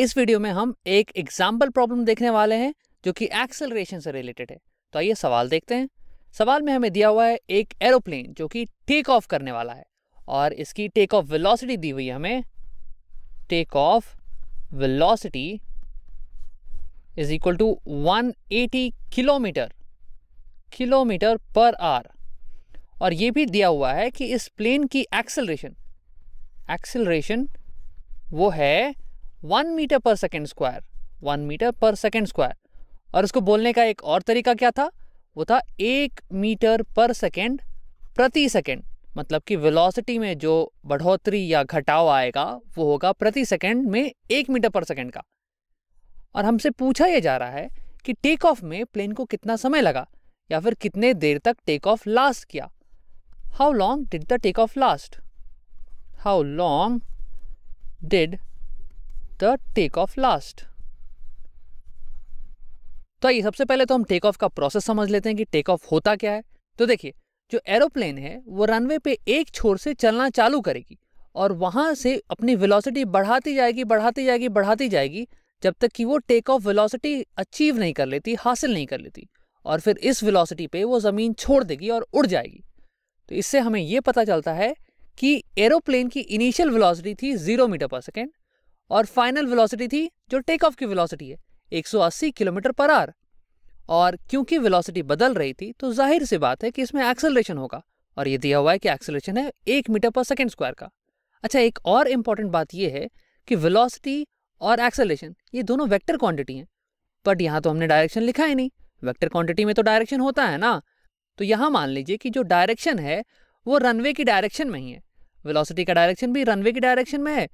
इस वीडियो में हम एक एग्जाम्पल प्रॉब्लम देखने वाले हैं जो कि एक्सेलरेशन से रिलेटेड है तो आइए सवाल देखते हैं सवाल में हमें दिया हुआ है एक एरोप्लेन जो कि टेक ऑफ करने वाला है और इसकी टेक ऑफ वेलोसिटी दी हुई है हमें take off velocity is equal to 180 kilometre kilometre per hour और ये भी दिया हुआ है कि इस प्लेन की एक्सेलरेशन एक्सेलरेशन वो है one metre per second square one metre per second square और इसको बोलने का एक और तरीका क्या था वो था एक मीटर पर सेकेंड प्रति सेकेंड मतलब कि वेलोसिटी में जो बढ़ोतरी या घटाव आएगा वो होगा प्रति सेकेंड में एक मीटर पर सेकेंड का और हमसे पूछा यह जा रहा है कि टेक ऑफ में प्लेन को कितना समय लगा या फिर कितने देर तक टेक ऑफ लास्ट किया how long did the take off last how long did the take off last तो आइए सबसे पहले तो हम टेक ऑफ का प्रोसेस समझ लेते हैं कि टेक ऑफ होता क्या है तो देखिए जो एरोप्लेन है वो रनवे पे एक छोर से चलना चालू करेगी और वहां से अपनी वेलोसिटी बढ़ाती जाएगी बढ़ाती जाएगी बढ़ाती जाएगी जब तक कि वो टेक ऑफ वेलोसिटी अचीव नहीं कर लेती हासिल नहीं कर लेती और फिर इस वेलोसिटी पे वो ज़मीन छोड़ देगी और उड़ जाएगी तो इससे हमें ये पता चलता है कि एरोप्लेन की इनिशियल वेलोसिटी थी ज़ीरो मीटर पर सेकेंड और फाइनल वेलोसिटी थी जो टेक ऑफ की वेलोसिटी है 180 किलोमीटर पर आर और क्योंकि वेलोसिटी बदल रही थी तो जाहिर सी बात है कि इसमें एक्सेलरेशन होगा और ये दिया हुआ है कि एक्सेलरेशन है एक मीटर पर सेकेंड स्क्वायर का अच्छा एक और इम्पॉर्टेंट बात यह है कि वेलोसिटी और एक्सेलरेशन ये दोनों वेक्टर क्वांटिटी हैं बट यहाँ तो हमने डायरेक्शन लिखा ही नहीं वेक्टर क्वांटिटी में तो डायरेक्शन होता है ना तो यहाँ मान लीजिए कि जो डायरेक्शन है वो रनवे की डायरेक्शन में ही है वेलोसिटी का डायरेक्शन भी रनवे की डायरेक्शन में है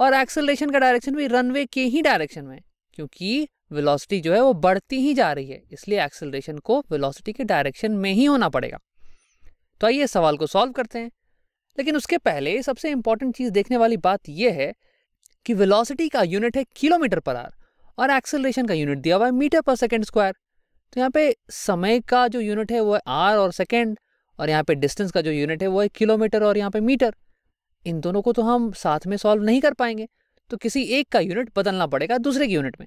और एक्सेलरेशन का डायरेक्शन भी रनवे के ही डायरेक्शन में क्योंकि वेलोसिटी जो है वो बढ़ती ही जा रही है इसलिए एक्सेलरेशन को वेलोसिटी के डायरेक्शन में ही होना पड़ेगा तो आइए सवाल को सॉल्व करते हैं लेकिन उसके पहले सबसे इंपॉर्टेंट चीज़ देखने वाली बात यह है कि वेलोसिटी का यूनिट है किलोमीटर पर आर और एक्सेलरेशन का यूनिट दिया हुआ है मीटर पर सेकेंड स्क्वायर तो यहाँ पे समय का जो यूनिट है वो है आर और सेकेंड और यहाँ पे डिस्टेंस का जो यूनिट है वो है किलोमीटर और यहाँ पे मीटर इन दोनों को तो हम साथ में सॉल्व नहीं कर पाएंगे तो किसी एक का यूनिट बदलना पड़ेगा दूसरे की यूनिट में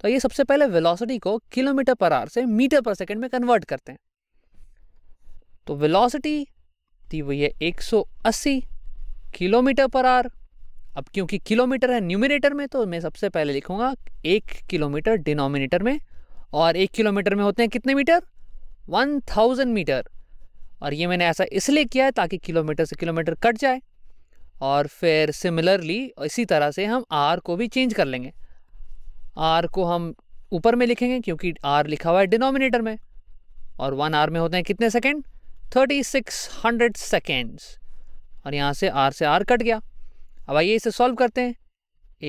तो ये सबसे पहले वेलोसिटी को किलोमीटर पर आर से मीटर पर सेकेंड में कन्वर्ट करते हैं तो वेलोसिटी थी वो ये 180 किलोमीटर पर आर अब क्योंकि किलोमीटर है न्यूमिनेटर में तो मैं सबसे पहले लिखूंगा एक किलोमीटर डिनोमिनेटर में और एक किलोमीटर में होते हैं कितने मीटर 1000 मीटर और ये मैंने ऐसा इसलिए किया है ताकि किलोमीटर से किलोमीटर कट जाए और फिर सिमिलरली इसी तरह से हम आर को भी चेंज कर लेंगे आर को हम ऊपर में लिखेंगे क्योंकि आर लिखा हुआ है डिनोमिनेटर में और वन आर में होते हैं कितने second thirty six hundred seconds और यहाँ से आर से आर कट गया अब आइए इसे सॉल्व करते हैं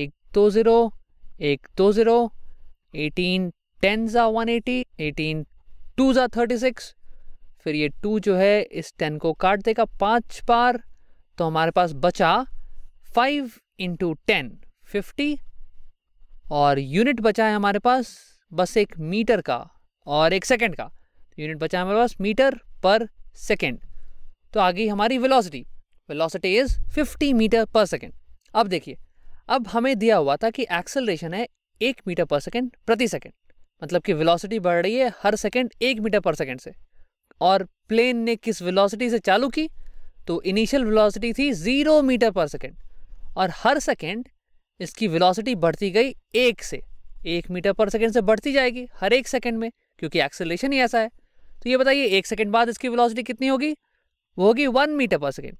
एक दो ज़ीरो एक दो ज़ीरो एटीन टेन ज़ा वन एटी एटीन टू ज़ा थर्टी सिक्स फिर ये टू जो है इस टेन को काट देगा पाँच बार तो हमारे पास बचा फाइव इंटू टेन फिफ्टी और यूनिट बचा है हमारे पास बस एक मीटर का और एक सेकंड का यूनिट तो बचा है हमारे पास मीटर पर सेकंड तो आ गई हमारी velocity velocity is 50 metre per second अब देखिए अब हमें दिया हुआ था कि एक्सेलरेशन है एक मीटर पर सेकंड प्रति सेकंड मतलब कि वेलोसिटी बढ़ रही है हर सेकंड एक मीटर पर सेकंड से और प्लेन ने किस वेलोसिटी से चालू की तो इनिशियल वेलोसिटी थी ज़ीरो मीटर पर सेकेंड और हर सेकेंड इसकी वेलोसिटी बढ़ती गई एक से एक मीटर पर सेकेंड से बढ़ती जाएगी हर एक सेकेंड में क्योंकि एक्सेलेशन ही ऐसा है तो ये बताइए एक सेकेंड बाद इसकी वेलोसिटी कितनी होगी वो होगी वन मीटर पर सेकेंड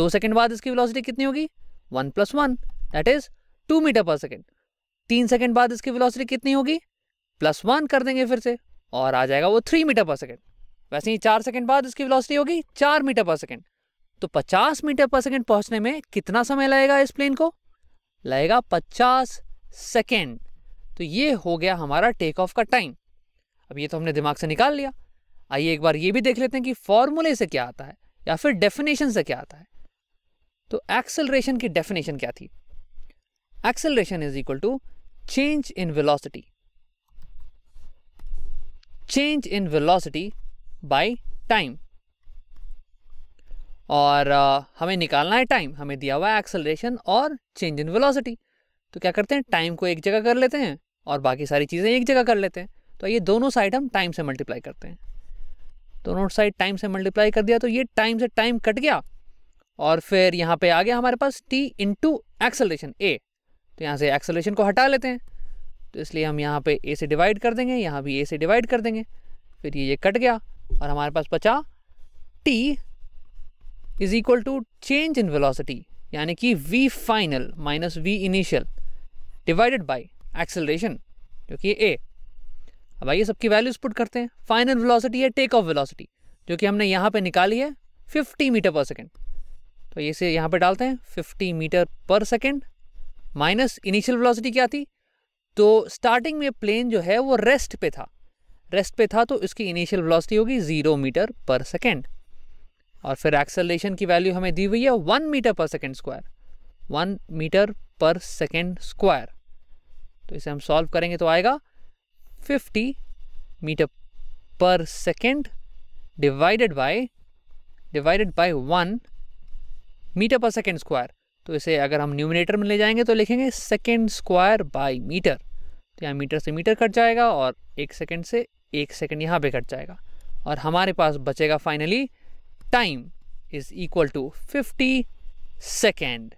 दो सेकेंड बाद इसकी वेलोसिटी कितनी होगी one plus one that is two metre per second तीन सेकेंड बाद इसकी वेलोसिटी कितनी होगी प्लस वन कर देंगे फिर से और आ जाएगा वो थ्री मीटर पर सेकेंड वैसे ही चार सेकेंड बाद इसकी वेलोसिटी होगी चार मीटर पर सेकेंड तो 50 मीटर पर सेकेंड पहुंचने में कितना समय लगेगा इस प्लेन को लगेगा 50 सेकेंड तो ये हो गया हमारा टेक ऑफ का टाइम अब ये तो हमने दिमाग से निकाल लिया आइए एक बार ये भी देख लेते हैं कि फॉर्मूले से क्या आता है या फिर डेफिनेशन से क्या आता है तो एक्सेलरेशन की डेफिनेशन क्या थी acceleration is equal to change in velocity change in velocity by time और हमें निकालना है टाइम हमें दिया हुआ है एक्सलेशन और चेंज इन वेलोसिटी तो क्या करते हैं टाइम को एक जगह कर लेते हैं और बाकी सारी चीज़ें एक जगह कर लेते हैं तो ये दोनों साइड हम टाइम से मल्टीप्लाई करते हैं दोनों साइड टाइम से मल्टीप्लाई कर दिया तो ये टाइम से टाइम कट गया और फिर यहाँ पे आ गया हमारे पास टी इंटू एक्सलेशन ए तो यहाँ से एक्सलेशन को हटा लेते हैं तो इसलिए हम यहाँ पे ए से डिवाइड कर देंगे यहाँ भी ए से डिवाइड कर देंगे फिर ये ये कट गया और हमारे पास बचा T is equal to change in velocity यानी कि V final minus V initial divided by acceleration जो कि ए अब आइए सबकी वैल्यूज पुट करते हैं फाइनल वेलोसिटी है टेक ऑफ वेलोसिटी जो कि हमने यहाँ पे निकाली है 50 मीटर पर सेकेंड तो ये से यहाँ पे डालते हैं 50 metre per second minus initial velocity क्या थी तो स्टार्टिंग में प्लेन जो है वो रेस्ट पे था रेस्ट पे था तो इसकी इनिशियल वेलोसिटी होगी ज़ीरो मीटर पर सेकेंड और फिर एक्सेलेशन की वैल्यू हमें दी हुई है one metre per second square one metre per second square तो इसे हम सॉल्व करेंगे तो आएगा fifty metre per second divided by divided by one metre per second square तो इसे अगर हम न्यूमिनेटर में ले जाएंगे तो लिखेंगे सेकेंड स्क्वायर बाई मीटर तो यहाँ मीटर से मीटर कट जाएगा और एक सेकेंड से एक सेकेंड यहाँ पे कट जाएगा और हमारे पास बचेगा finally time is equal to fifty second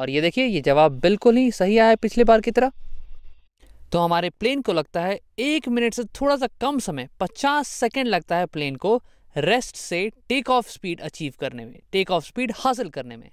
और ये देखिए ये जवाब बिल्कुल ही सही आया पिछले बार की तरह तो हमारे प्लेन को लगता है एक मिनट से थोड़ा सा कम समय पचास सेकेंड लगता है प्लेन को रेस्ट से टेक ऑफ स्पीड अचीव करने में टेक ऑफ स्पीड हासिल करने में